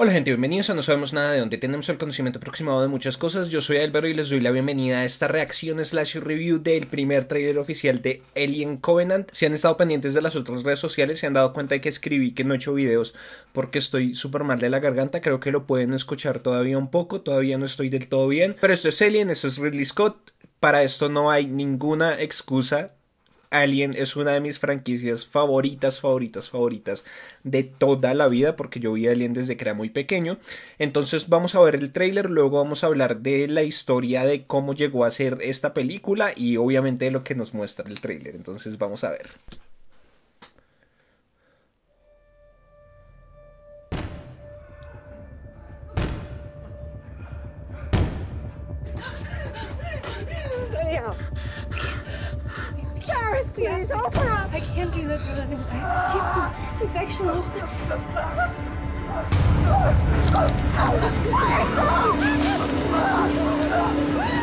Hola gente, bienvenidos a No Sabemos Nada de donde tenemos el conocimiento aproximado de muchas cosas. Yo soy Álvaro y les doy la bienvenida a esta reacción slash review del primer trailer oficial de Alien Covenant. Si han estado pendientes de las otras redes sociales, se han dado cuenta de que escribí que no he hecho videos porque estoy súper mal de la garganta. Creo que lo pueden escuchar todavía un poco, todavía no estoy del todo bien. Pero esto es Alien, esto es Ridley Scott. Para esto no hay ninguna excusa Alien es una de mis franquicias favoritas, favoritas, favoritas de toda la vida, porque yo vi Alien desde que era muy pequeño. Entonces vamos a ver el trailer, luego vamos a hablar de la historia de cómo llegó a ser esta película y obviamente de lo que nos muestra el trailer Entonces vamos a ver. I can't do that without an I infection. Infection.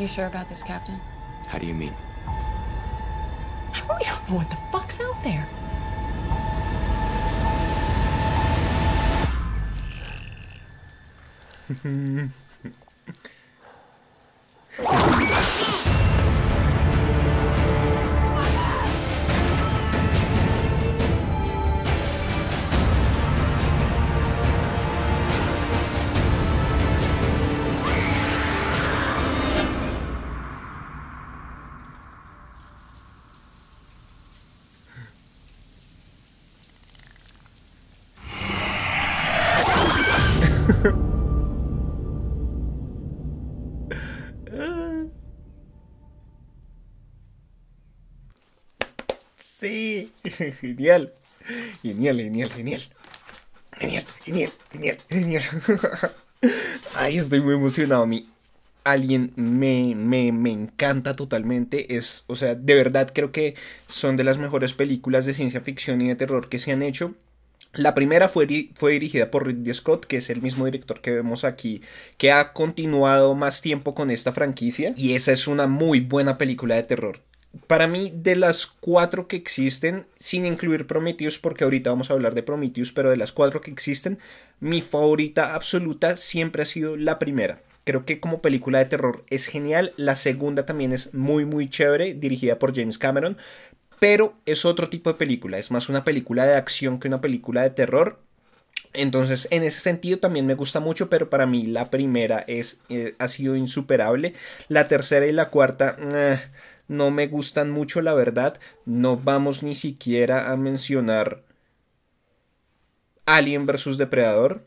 You sure about this, Captain? How do you mean? I really don't know what the fuck's out there. Genial. Genial, genial, genial. Genial, genial, genial, genial. Ay, estoy muy emocionado. Mi Alien me, me, encanta totalmente. Es, o sea, de verdad creo que son de las mejores películas de ciencia ficción y de terror que se han hecho. La primera fue, fue, dirigida por Ridley Scott, que es el mismo director que vemos aquí, que ha continuado más tiempo con esta franquicia. Y esa es una muy buena película de terror para mí, de las cuatro que existen, sin incluir Prometheus, porque ahorita vamos a hablar de Prometheus, pero de las cuatro que existen, mi favorita absoluta siempre ha sido la primera. Creo que como película de terror es genial. La segunda también es muy, muy chévere, dirigida por James Cameron. Pero es otro tipo de película, es más una película de acción que una película de terror. Entonces, en ese sentido también me gusta mucho, pero para mí la primera es, eh, ha sido insuperable. La tercera y la cuarta... Eh, no me gustan mucho, la verdad. No vamos ni siquiera a mencionar Alien vs. Depredador.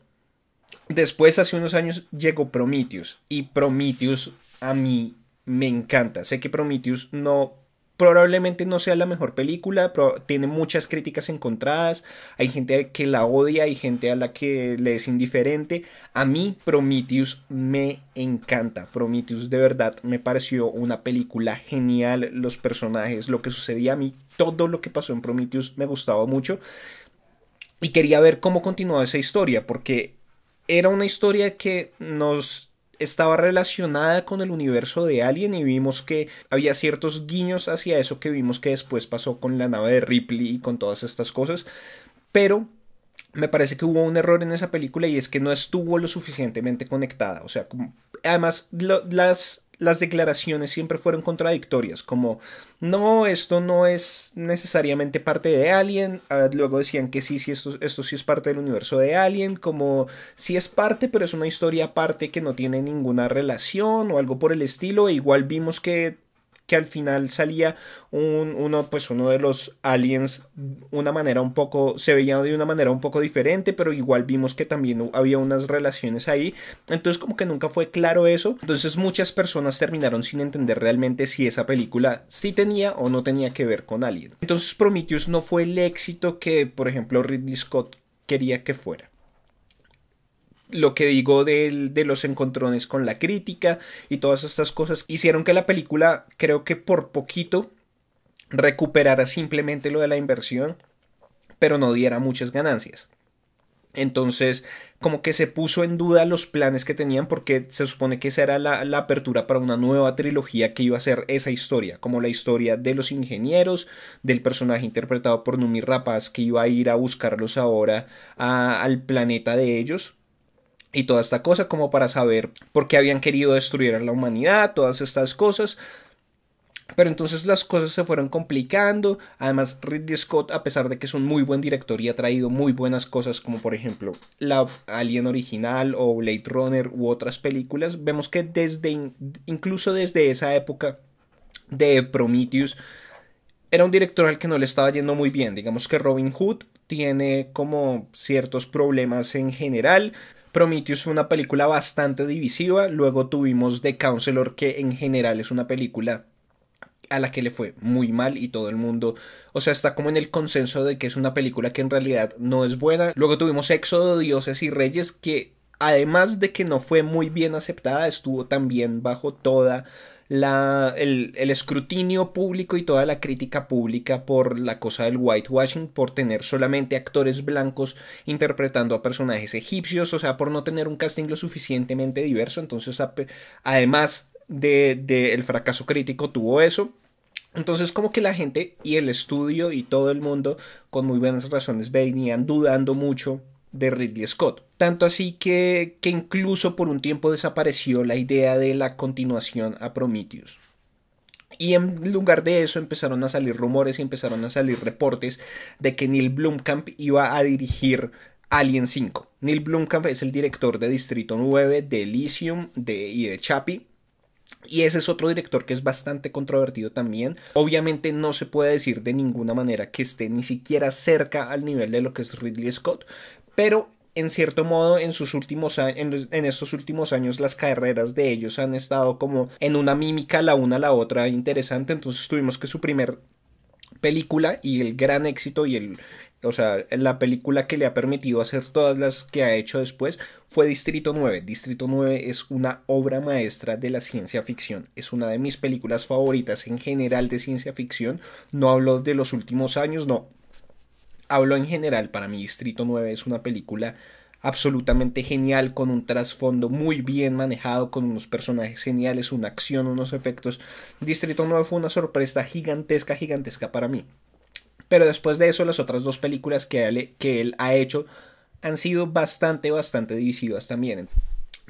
Después, hace unos años, llegó Prometheus. Y Prometheus a mí me encanta. Sé que Prometheus no probablemente no sea la mejor película, tiene muchas críticas encontradas, hay gente que la odia, hay gente a la que le es indiferente. A mí Prometheus me encanta, Prometheus de verdad me pareció una película genial, los personajes, lo que sucedía a mí, todo lo que pasó en Prometheus me gustaba mucho y quería ver cómo continuaba esa historia, porque era una historia que nos estaba relacionada con el universo de Alien y vimos que había ciertos guiños hacia eso que vimos que después pasó con la nave de Ripley y con todas estas cosas, pero me parece que hubo un error en esa película y es que no estuvo lo suficientemente conectada, o sea, además las las declaraciones siempre fueron contradictorias, como no, esto no es necesariamente parte de Alien, ah, luego decían que sí, sí, esto, esto sí es parte del universo de Alien, como sí es parte, pero es una historia aparte que no tiene ninguna relación o algo por el estilo, e igual vimos que que al final salía un, uno, pues uno de los aliens, una manera un poco, se veía de una manera un poco diferente, pero igual vimos que también había unas relaciones ahí, entonces como que nunca fue claro eso, entonces muchas personas terminaron sin entender realmente si esa película sí tenía o no tenía que ver con Alien. Entonces Prometheus no fue el éxito que, por ejemplo, Ridley Scott quería que fuera lo que digo de, de, los encontrones con la crítica y todas estas cosas hicieron que la película creo que por poquito recuperara simplemente lo de la inversión pero no diera muchas ganancias entonces como que se puso en duda los planes que tenían porque se supone que esa era la, la apertura para una nueva trilogía que iba a ser esa historia como la historia de los ingenieros del personaje interpretado por Numi Rapaz que iba a ir a buscarlos ahora a, al planeta de ellos y toda esta cosa como para saber por qué habían querido destruir a la humanidad, todas estas cosas. Pero entonces las cosas se fueron complicando. Además, Ridley Scott, a pesar de que es un muy buen director y ha traído muy buenas cosas, como por ejemplo la Alien original o Blade Runner u otras películas, vemos que desde incluso desde esa época de Prometheus era un director al que no le estaba yendo muy bien. Digamos que Robin Hood tiene como ciertos problemas en general. Prometheus fue una película bastante divisiva, luego tuvimos The Counselor, que en general es una película a la que le fue muy mal y todo el mundo, o sea, está como en el consenso de que es una película que en realidad no es buena. Luego tuvimos Éxodo, Dioses y Reyes, que además de que no fue muy bien aceptada, estuvo también bajo toda el, escrutinio público y toda la crítica pública por la cosa del whitewashing, por tener solamente actores blancos interpretando a personajes egipcios, o sea, por no tener un casting lo suficientemente diverso. Entonces, además del de, fracaso crítico, tuvo eso. Entonces como que la gente y el estudio y todo el mundo con muy buenas razones venían dudando mucho de Ridley Scott. Tanto así que, que incluso por un tiempo desapareció la idea de la continuación a Prometheus. Y en lugar de eso empezaron a salir rumores y empezaron a salir reportes de que Neil Blomkamp iba a dirigir Alien 5. Neil Blomkamp es el director de Distrito 9, de Elysium de, y de Chappie. Y ese es otro director que es bastante controvertido también. Obviamente no se puede decir de ninguna manera que esté ni siquiera cerca al nivel de lo que es Ridley Scott, pero en cierto modo en sus últimos en, estos últimos años las carreras de ellos han estado como en una mímica la una a la otra interesante entonces tuvimos que su primer película y el gran éxito y el o sea, la película que le ha permitido hacer todas las que ha hecho después fue Distrito 9. Distrito 9 es una obra maestra de la ciencia ficción. Es una de mis películas favoritas en general de ciencia ficción. No hablo de los últimos años, no. Hablo en general, para mí Distrito 9 es una película absolutamente genial, con un trasfondo muy bien manejado, con unos personajes geniales, una acción, unos efectos. Distrito 9 fue una sorpresa gigantesca, gigantesca para mí. Pero después de eso, las otras dos películas que él, que él ha hecho han sido bastante, bastante divisivas también.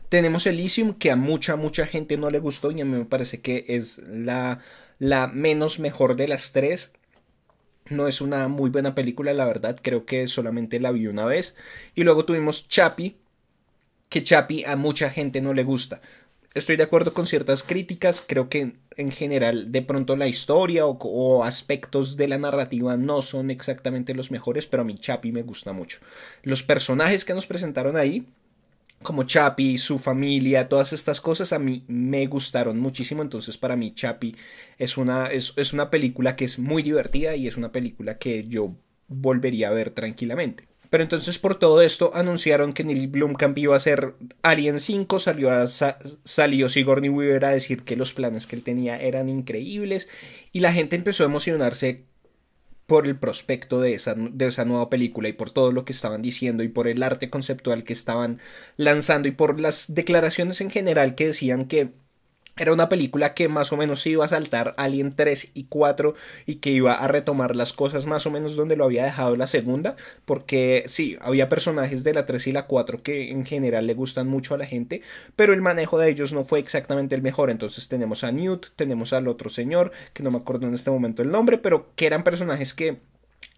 Tenemos Elysium, que a mucha, mucha gente no le gustó y a mí me parece que es la, la menos mejor de las tres. No es una muy buena película, la verdad, creo que solamente la vi una vez. Y luego tuvimos Chapi, que Chapi a mucha gente no le gusta. Estoy de acuerdo con ciertas críticas, creo que en general de pronto la historia o, aspectos de la narrativa no son exactamente los mejores, pero a mí Chapi me gusta mucho. Los personajes que nos presentaron ahí, como Chapi, su familia, todas estas cosas a mí me gustaron muchísimo. Entonces, para mí, Chapi es una, es, una película que es muy divertida y es una película que yo volvería a ver tranquilamente. Pero entonces por todo esto anunciaron que Neil Blomkamp iba a ser Alien 5, salió, salió Sigourney Weaver a decir que los planes que él tenía eran increíbles y la gente empezó a emocionarse por el prospecto de esa, de esa nueva película y por todo lo que estaban diciendo y por el arte conceptual que estaban lanzando y por las declaraciones en general que decían que era una película que más o menos iba a saltar Alien 3 y 4 y que iba a retomar las cosas más o menos donde lo había dejado la segunda, porque sí, había personajes de la 3 y la 4 que en general le gustan mucho a la gente, pero el manejo de ellos no fue exactamente el mejor. Entonces tenemos a Newt, tenemos al otro señor, que no me acuerdo en este momento el nombre, pero que eran personajes que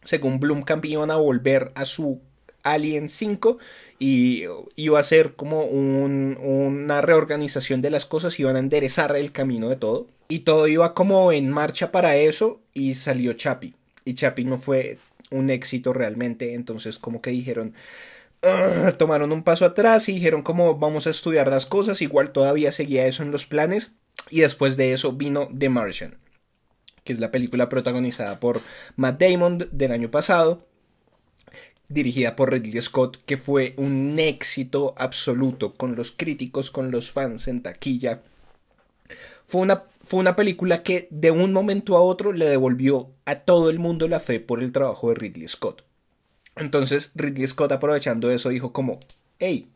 según Bloom iban a volver a su Alien 5 y iba a ser como una reorganización de las cosas, iban a enderezar el camino de todo. Y todo iba como en marcha para eso y salió Chapi. Y Chapi no fue un éxito realmente, entonces como que dijeron, ah", tomaron un paso atrás y dijeron como vamos a estudiar las cosas, igual todavía seguía eso en los planes. Y después de eso vino The Martian, que es la película protagonizada por Matt Damon del año pasado, dirigida por Ridley Scott, que fue un éxito absoluto con los críticos, con los fans en taquilla. Fue una, fue una película que de un momento a otro le devolvió a todo el mundo la fe por el trabajo de Ridley Scott. Entonces Ridley Scott aprovechando eso dijo como, hey,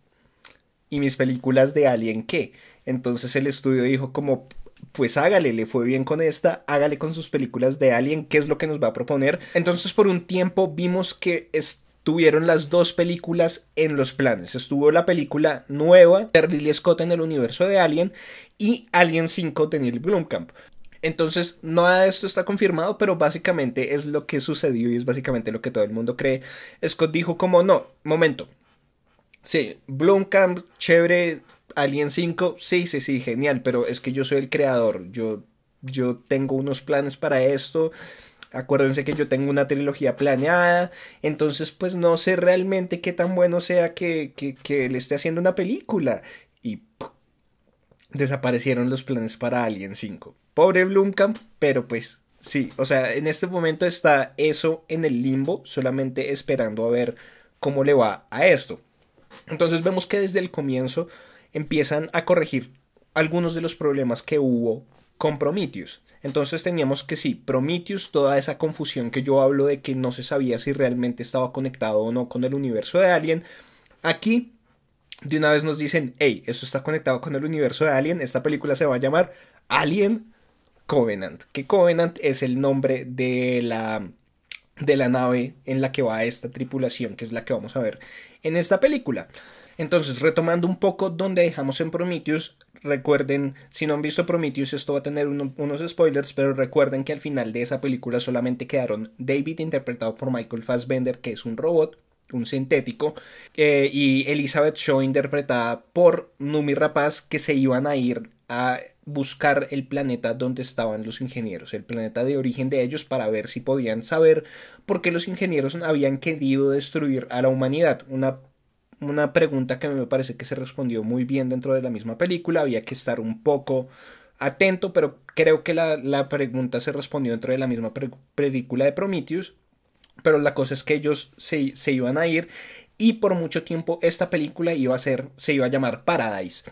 ¿y mis películas de Alien qué? Entonces el estudio dijo como, pues hágale, le fue bien con esta, hágale con sus películas de Alien, qué es lo que nos va a proponer. Entonces por un tiempo vimos que tuvieron las dos películas en los planes. Estuvo la película nueva de Scott en el universo de Alien y Alien 5 de Neil Blomkamp. Entonces, nada de esto está confirmado, pero básicamente es lo que sucedió y es básicamente lo que todo el mundo cree. Scott dijo como, no, momento. Sí, Blomkamp, chévere, Alien 5, sí, sí, sí, genial, pero es que yo soy el creador, yo, yo tengo unos planes para esto Acuérdense que yo tengo una trilogía planeada, entonces pues no sé realmente qué tan bueno sea que, que, le esté haciendo una película. Y desaparecieron los planes para Alien 5. Pobre Blumkamp, pero pues sí, o sea, en este momento está eso en el limbo, solamente esperando a ver cómo le va a esto. Entonces vemos que desde el comienzo empiezan a corregir algunos de los problemas que hubo con Prometheus. Entonces teníamos que sí, Prometheus, toda esa confusión que yo hablo de que no se sabía si realmente estaba conectado o no con el universo de Alien. Aquí de una vez nos dicen, hey, esto está conectado con el universo de Alien, esta película se va a llamar Alien Covenant, que Covenant es el nombre de la de la nave en la que va esta tripulación, que es la que vamos a ver en esta película. Entonces, retomando un poco donde dejamos en Prometheus, Recuerden, si no han visto Prometheus, esto va a tener unos spoilers, pero recuerden que al final de esa película solamente quedaron David, interpretado por Michael Fassbender, que es un robot, un sintético, eh, y Elizabeth Shaw, interpretada por Numi Rapaz, que se iban a ir a buscar el planeta donde estaban los ingenieros, el planeta de origen de ellos para ver si podían saber por qué los ingenieros habían querido destruir a la humanidad, una una pregunta que me parece que se respondió muy bien dentro de la misma película. Había que estar un poco atento, pero creo que la, pregunta se respondió dentro de la misma película de Prometheus. Pero la cosa es que ellos se, se iban a ir y por mucho tiempo esta película iba a ser, se iba a llamar Paradise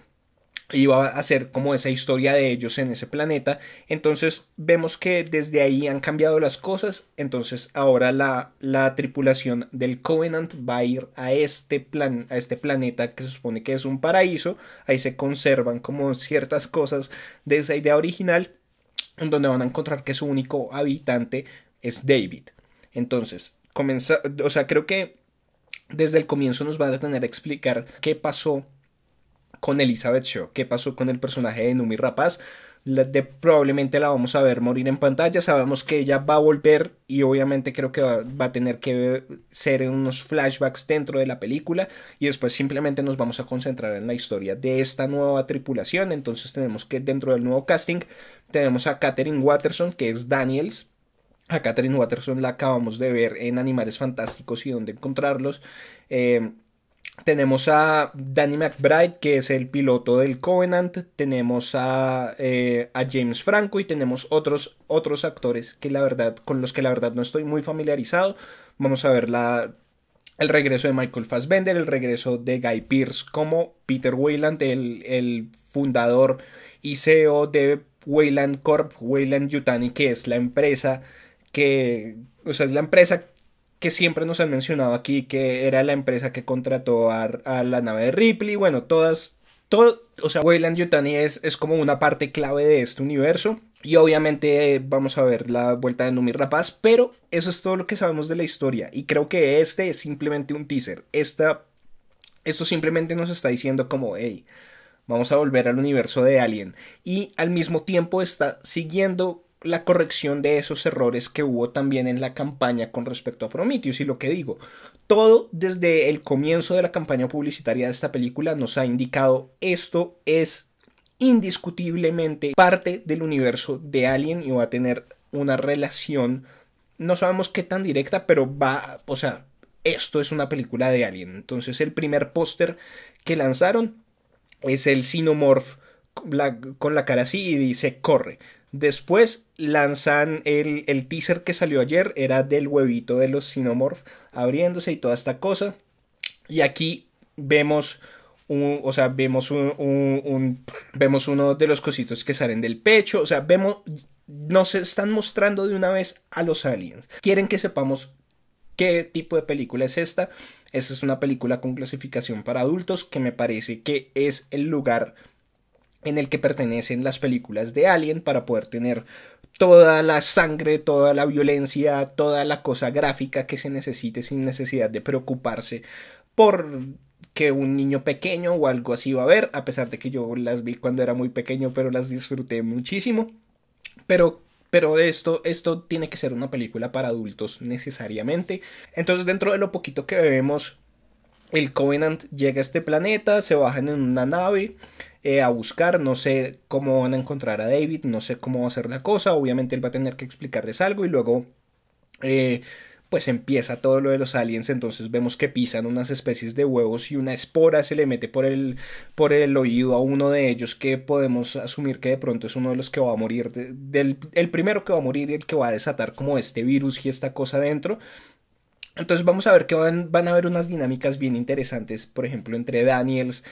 iba a ser como esa historia de ellos en ese planeta. Entonces vemos que desde ahí han cambiado las cosas. Entonces ahora la, la tripulación del Covenant va a ir a este, plan, a este planeta que se supone que es un paraíso. Ahí se conservan como ciertas cosas de esa idea original. En donde van a encontrar que su único habitante es David. Entonces, comienza, o sea, creo que desde el comienzo nos va a tener a explicar qué pasó con Elizabeth Shaw. ¿Qué pasó con el personaje de Numi Rapaz? de, probablemente la vamos a ver morir en pantalla. Sabemos que ella va a volver y obviamente creo que va, a tener que ser en unos flashbacks dentro de la película y después simplemente nos vamos a concentrar en la historia de esta nueva tripulación. Entonces tenemos que dentro del nuevo casting tenemos a Katherine Watterson que es Daniels. A Katherine Watterson la acabamos de ver en Animales Fantásticos y Donde encontrarlos. Eh, tenemos a Danny McBride, que es el piloto del Covenant. Tenemos eh, a, James Franco y tenemos otros, otros actores que la verdad, con los que la verdad no estoy muy familiarizado. Vamos a ver la, el regreso de Michael Fassbender, el regreso de Guy Pearce como Peter Wayland, el, fundador y CEO de Wayland Corp, Wayland Yutani, que es la empresa que, o sea, es la empresa que siempre nos han mencionado aquí, que era la empresa que contrató a, la nave de Ripley, bueno, todas, todo, o sea, Wayland Yutani es, es como una parte clave de este universo. Y obviamente eh, vamos a ver la vuelta de Numi Rapaz, pero eso es todo lo que sabemos de la historia. Y creo que este es simplemente un teaser. esto simplemente nos está diciendo como, hey, vamos a volver al universo de Alien. Y al mismo tiempo está siguiendo la corrección de esos errores que hubo también en la campaña con respecto a Prometheus y lo que digo, todo desde el comienzo de la campaña publicitaria de esta película nos ha indicado esto es indiscutiblemente parte del universo de Alien y va a tener una relación no sabemos qué tan directa, pero va, o sea, esto es una película de Alien. Entonces el primer póster que lanzaron es el sinomorph con la cara así y dice corre. Después lanzan el, teaser que salió ayer, era del huevito de los Cinomorph abriéndose y toda esta cosa. Y aquí vemos o sea, vemos un, vemos uno de los cositos que salen del pecho, o sea, vemos nos están mostrando de una vez a los aliens. Quieren que sepamos qué tipo de película es esta. Esta es una película con clasificación para adultos que me parece que es el lugar en el que pertenecen las películas de Alien para poder tener toda la sangre, toda la violencia, toda la cosa gráfica que se necesite sin necesidad de preocuparse por que un niño pequeño o algo así va a ver, a pesar de que yo las vi cuando era muy pequeño, pero las disfruté muchísimo. Pero pero esto, esto tiene que ser una película para adultos necesariamente. Entonces, dentro de lo poquito que vemos, el Covenant llega a este planeta, se bajan en una nave, eh, a buscar. No sé cómo van a encontrar a David, no sé cómo va a ser la cosa. Obviamente él va a tener que explicarles algo y luego... Eh, pues empieza todo lo de los aliens, entonces vemos que pisan unas especies de huevos y una espora se le mete por el, por el oído a uno de ellos que podemos asumir que de pronto es uno de los que va a morir, del, el primero que va a morir y el que va a desatar como este virus y esta cosa dentro. Entonces vamos a ver que van, van a haber unas dinámicas bien interesantes, por ejemplo, entre Daniels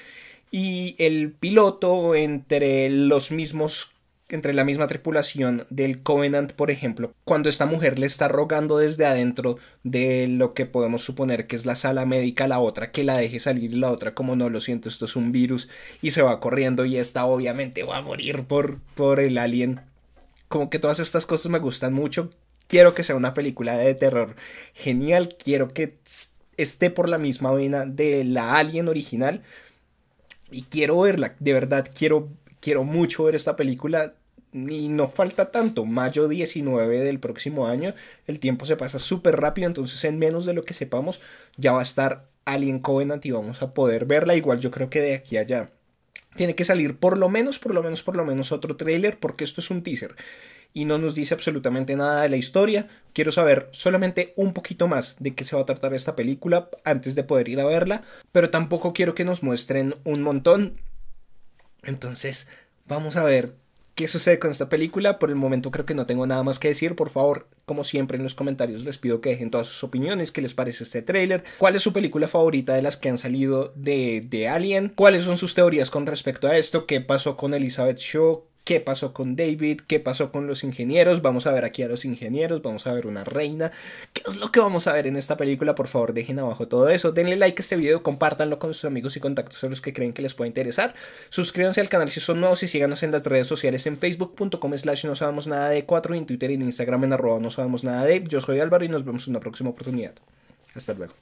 y el piloto entre los mismos entre la misma tripulación del Covenant, por ejemplo, cuando esta mujer le está rogando desde adentro de lo que podemos suponer que es la sala médica a la otra, que la deje salir la otra, como no, lo siento, esto es un virus, y se va corriendo y esta obviamente va a morir por, por el alien. Como que todas estas cosas me gustan mucho. Quiero que sea una película de terror genial, quiero que esté por la misma vena de la alien original, y quiero verla, de verdad quiero, quiero mucho ver esta película. Y no falta tanto, mayo 19 del próximo año, el tiempo se pasa súper rápido, entonces en menos de lo que sepamos ya va a estar Alien Covenant y vamos a poder verla. Igual yo creo que de aquí a allá tiene que salir por lo menos, por lo menos, por lo menos otro trailer porque esto es un teaser y no nos dice absolutamente nada de la historia. Quiero saber solamente un poquito más de qué se va a tratar esta película antes de poder ir a verla, pero tampoco quiero que nos muestren un montón. Entonces, vamos a ver qué sucede con esta película. Por el momento creo que no tengo nada más que decir. Por favor, como siempre en los comentarios les pido que dejen todas sus opiniones, qué les parece este tráiler, cuál es su película favorita de las que han salido de, de Alien, cuáles son sus teorías con respecto a esto, qué pasó con Elizabeth Shaw, qué pasó con David, qué pasó con los ingenieros, vamos a ver aquí a los ingenieros, vamos a ver una reina, qué es lo que vamos a ver en esta película, por favor dejen abajo todo eso, denle like a este video, compártanlo con sus amigos y contactos a los que creen que les pueda interesar, suscríbanse al canal si son nuevos y síganos en las redes sociales en facebook.com slash no sabemos nada de cuatro en Twitter y en Instagram en arroba no sabemos nada de, yo soy Álvaro y nos vemos en una próxima oportunidad. Hasta luego.